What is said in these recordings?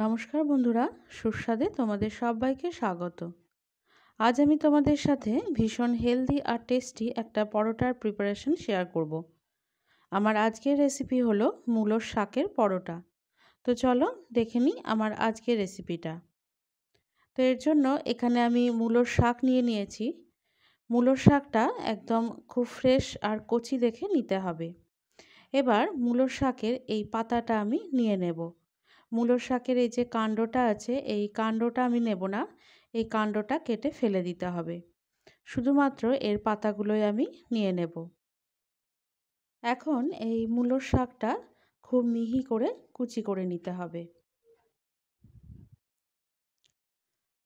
নমস্কার বন্ধুরা সুস্বাদে তোমাদের সবাইকে স্বাগত আজ আমি তোমাদের সাথে ভীষণ হেলদি আর টেস্টি একটা পরোটার প্রিপারেশন শেয়ার করব। আমার আজকের রেসিপি হলো মূলোর শাকের পরোটা তো চলো দেখে নিই আমার আজকের রেসিপিটা তো এর জন্য এখানে আমি মূলোর শাক নিয়ে নিয়েছি মূলোর শাকটা একদম খুব ফ্রেশ আর কচি দেখে নিতে হবে এবার মূলোর শাকের এই পাতাটা আমি নিয়ে নেবো মুলোর শাকের এই যে কাণ্ডটা আছে এই কাণ্ডটা আমি নেব না এই কাণ্ডটা কেটে ফেলে দিতে হবে শুধুমাত্র এর পাতাগুলোই আমি নিয়ে নেব এখন এই মুলোর শাকটা খুব মিহি করে কুচি করে নিতে হবে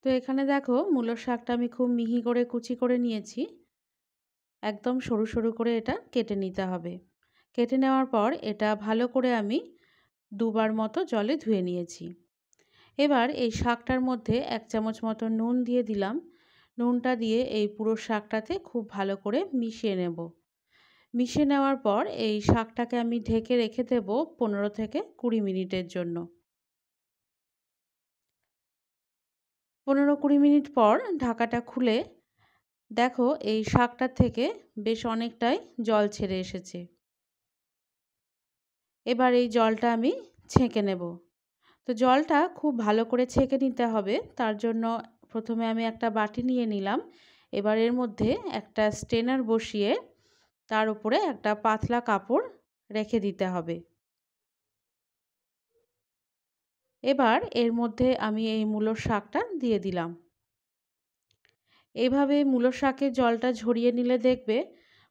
তো এখানে দেখো মুলোর শাকটা আমি খুব মিহি করে কুচি করে নিয়েছি একদম সরু সরু করে এটা কেটে নিতে হবে কেটে নেওয়ার পর এটা ভালো করে আমি দুবার মতো জলে ধুয়ে নিয়েছি এবার এই শাকটার মধ্যে এক চামচ মতো নুন দিয়ে দিলাম নুনটা দিয়ে এই পুরো শাকটাতে খুব ভালো করে মিশিয়ে নেব মিশিয়ে নেওয়ার পর এই শাকটাকে আমি ঢেকে রেখে দেব পনেরো থেকে কুড়ি মিনিটের জন্য পনেরো কুড়ি মিনিট পর ঢাকাটা খুলে দেখো এই শাকটার থেকে বেশ অনেকটাই জল ছেড়ে এসেছে এবার এই জলটা আমি ছেঁকে নেব তো জলটা খুব ভালো করে ছেঁকে নিতে হবে তার জন্য প্রথমে আমি একটা বাটি নিয়ে নিলাম এবার এর মধ্যে একটা স্টেনার বসিয়ে তার উপরে একটা পাতলা কাপড় রেখে দিতে হবে এবার এর মধ্যে আমি এই মূল শাকটা দিয়ে দিলাম এভাবে মূল শাকের জলটা ঝরিয়ে নিলে দেখবে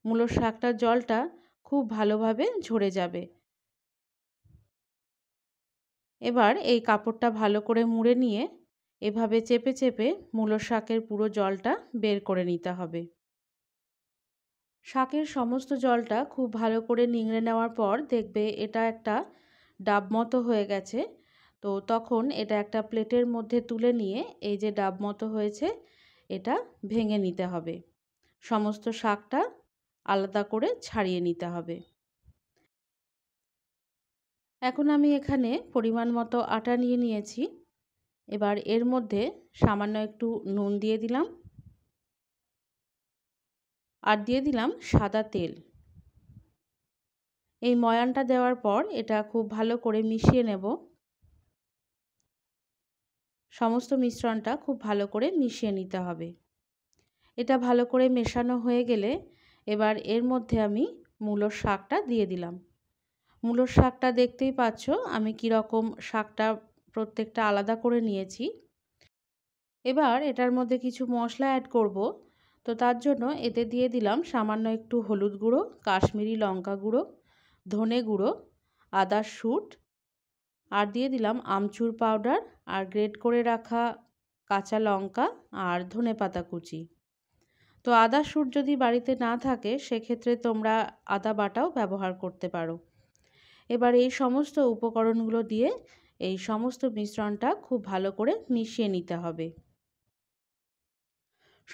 মূল শাকটার জলটা খুব ভালোভাবে ঝরে যাবে এবার এই কাপড়টা ভালো করে মুড়ে নিয়ে এভাবে চেপে চেপে মূলো শাকের পুরো জলটা বের করে নিতে হবে শাকের সমস্ত জলটা খুব ভালো করে নিংড়ে নেওয়ার পর দেখবে এটা একটা ডাব মতো হয়ে গেছে তো তখন এটা একটা প্লেটের মধ্যে তুলে নিয়ে এই যে ডাব মতো হয়েছে এটা ভেঙে নিতে হবে সমস্ত শাকটা আলাদা করে ছাড়িয়ে নিতে হবে এখন আমি এখানে পরিমাণ মতো আটা নিয়ে নিয়েছি এবার এর মধ্যে সামান্য একটু নুন দিয়ে দিলাম আর দিয়ে দিলাম সাদা তেল এই ময়ানটা দেওয়ার পর এটা খুব ভালো করে মিশিয়ে নেব সমস্ত মিশ্রণটা খুব ভালো করে মিশিয়ে নিতে হবে এটা ভালো করে মেশানো হয়ে গেলে এবার এর মধ্যে আমি মূলোর শাকটা দিয়ে দিলাম মূলোর শাকটা দেখতেই পাচ্ছ আমি কীরকম শাকটা প্রত্যেকটা আলাদা করে নিয়েছি এবার এটার মধ্যে কিছু মশলা অ্যাড করব তো তার জন্য এতে দিয়ে দিলাম সামান্য একটু হলুদ গুঁড়ো কাশ্মীরি লঙ্কা গুঁড়ো ধনে গুঁড়ো আদার শুট আর দিয়ে দিলাম আমচুর পাউডার আর গ্রেট করে রাখা কাঁচা লঙ্কা আর ধনে পাতা কুচি তো আদা শুট যদি বাড়িতে না থাকে সেক্ষেত্রে তোমরা আদা বাটাও ব্যবহার করতে পারো এবার এই সমস্ত উপকরণগুলো দিয়ে এই সমস্ত মিশ্রণটা খুব ভালো করে মিশিয়ে নিতে হবে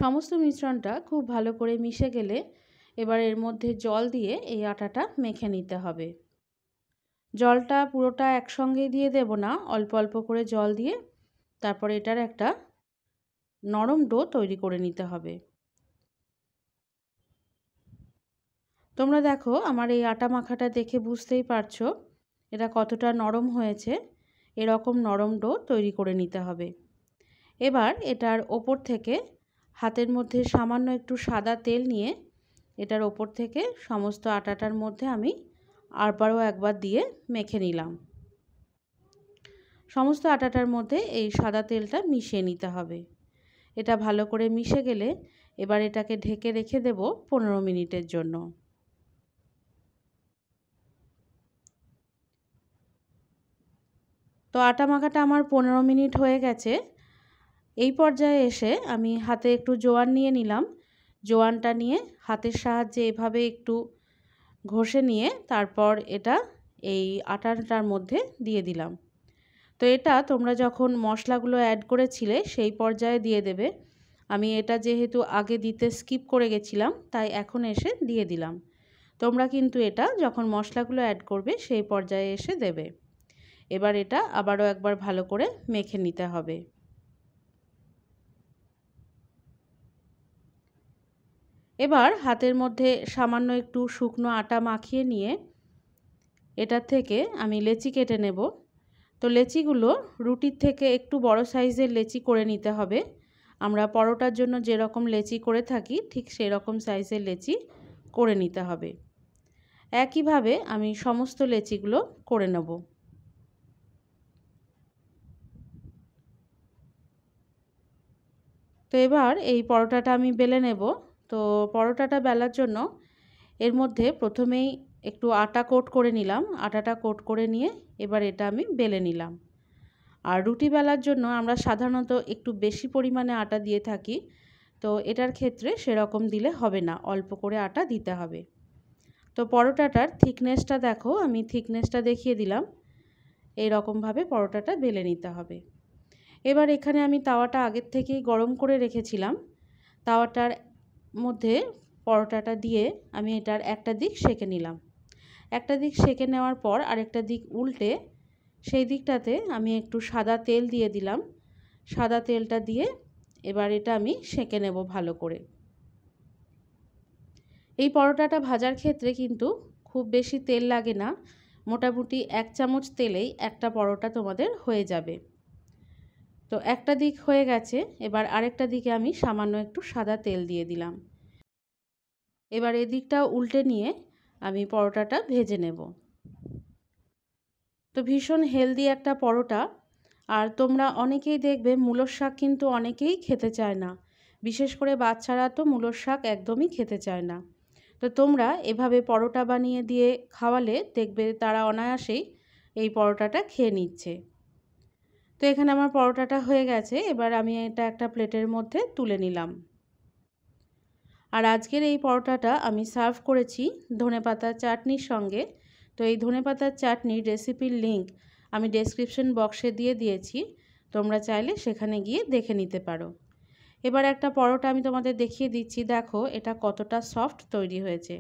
সমস্ত মিশ্রণটা খুব ভালো করে মিশে গেলে এবার এর মধ্যে জল দিয়ে এই আটাটা মেখে নিতে হবে জলটা পুরোটা একসঙ্গে দিয়ে দেব না অল্প অল্প করে জল দিয়ে তারপরে এটার একটা নরম ডো তৈরি করে নিতে হবে তোমরা দেখো আমার এই আটা মাখাটা দেখে বুঝতেই পারছো এটা কতটা নরম হয়েছে এরকম নরম ডো তৈরি করে নিতে হবে এবার এটার ওপর থেকে হাতের মধ্যে সামান্য একটু সাদা তেল নিয়ে এটার ওপর থেকে সমস্ত আটাটার মধ্যে আমি আরবারও একবার দিয়ে মেখে নিলাম সমস্ত আটাটার মধ্যে এই সাদা তেলটা মিশিয়ে নিতে হবে এটা ভালো করে মিশে গেলে এবার এটাকে ঢেকে রেখে দেব পনেরো মিনিটের জন্য তো আটা মাখাটা আমার পনেরো মিনিট হয়ে গেছে এই পর্যায়ে এসে আমি হাতে একটু জোয়ান নিয়ে নিলাম জোয়ানটা নিয়ে হাতের সাহায্যে এভাবে একটু ঘষে নিয়ে তারপর এটা এই আটাটার মধ্যে দিয়ে দিলাম তো এটা তোমরা যখন মশলাগুলো অ্যাড করেছিলে সেই পর্যায়ে দিয়ে দেবে আমি এটা যেহেতু আগে দিতে স্কিপ করে গেছিলাম তাই এখন এসে দিয়ে দিলাম তোমরা কিন্তু এটা যখন মশলাগুলো অ্যাড করবে সেই পর্যায়ে এসে দেবে এবার এটা আবারও একবার ভালো করে মেখে নিতে হবে এবার হাতের মধ্যে সামান্য একটু শুকনো আটা মাখিয়ে নিয়ে এটা থেকে আমি লেচি কেটে নেব তো লেচিগুলো রুটির থেকে একটু বড় সাইজের লেচি করে নিতে হবে আমরা পরোটার জন্য যেরকম লেচি করে থাকি ঠিক সেই রকম সাইজের লেচি করে নিতে হবে একইভাবে আমি সমস্ত লেচিগুলো করে নেবো তো এবার এই পরোটাটা আমি বেলে নেব তো পরোটাটা বেলার জন্য এর মধ্যে প্রথমেই একটু আটা কোট করে নিলাম আটাটা কোট করে নিয়ে এবার এটা আমি বেলে নিলাম আর রুটি বেলার জন্য আমরা সাধারণত একটু বেশি পরিমাণে আটা দিয়ে থাকি তো এটার ক্ষেত্রে সেরকম দিলে হবে না অল্প করে আটা দিতে হবে তো পরোটাটার থিকনেসটা দেখো আমি থিকনেসটা দেখিয়ে দিলাম এই রকমভাবে পরোটাটা বেলে নিতে হবে এবার এখানে আমি তাওয়াটা আগের থেকেই গরম করে রেখেছিলাম তাওয়াটার মধ্যে পরোটাটা দিয়ে আমি এটার একটা দিক সেঁকে নিলাম একটা দিক সেঁকে নেওয়ার পর আরেকটা দিক উল্টে সেই দিকটাতে আমি একটু সাদা তেল দিয়ে দিলাম সাদা তেলটা দিয়ে এবার এটা আমি সেঁকে নেব ভালো করে এই পরোটাটা ভাজার ক্ষেত্রে কিন্তু খুব বেশি তেল লাগে না মোটামুটি এক চামচ তেলেই একটা পরোটা তোমাদের হয়ে যাবে তো একটা দিক হয়ে গেছে এবার আরেকটা দিকে আমি সামান্য একটু সাদা তেল দিয়ে দিলাম এবার এদিকটা উল্টে নিয়ে আমি পরোটাটা ভেজে নেব তো ভীষণ হেলদি একটা পরোটা আর তোমরা অনেকেই দেখবে মূলর শাক কিন্তু অনেকেই খেতে চায় না বিশেষ করে বাচ্চারা তো মূলর শাক একদমই খেতে চায় না তো তোমরা এভাবে পরোটা বানিয়ে দিয়ে খাওয়ালে দেখবে তারা অনায়াসেই এই পরোটাটা খেয়ে নিচ্ছে তো এখানে আমার পরোটাটা হয়ে গেছে এবার আমি এটা একটা প্লেটের মধ্যে তুলে নিলাম আর আজকের এই পরোটাটা আমি সার্ভ করেছি ধনেপাতা চাটনির সঙ্গে তো এই ধনেপাতার চাটনির রেসিপির লিংক আমি ডেসক্রিপশন বক্সে দিয়ে দিয়েছি তোমরা চাইলে সেখানে গিয়ে দেখে নিতে পারো এবার একটা পরোটা আমি তোমাদের দেখিয়ে দিচ্ছি দেখো এটা কতটা সফট তৈরি হয়েছে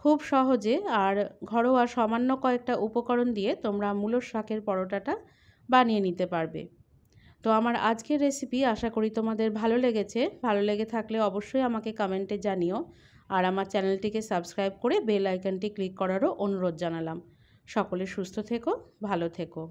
খুব সহজে আর ঘরোয়া সামান্য কয়েকটা উপকরণ দিয়ে তোমরা মূলর শাকের পরোটাটা বানিয়ে নিতে পারবে তো আমার আজকের রেসিপি আশা করি তোমাদের ভালো লেগেছে ভালো লেগে থাকলে অবশ্যই আমাকে কমেন্টে জানিও আর আমার চ্যানেলটিকে সাবস্ক্রাইব করে বেল আইকনটি ক্লিক করারও অনুরোধ জানালাম সকলে সুস্থ থেকো ভালো থেকো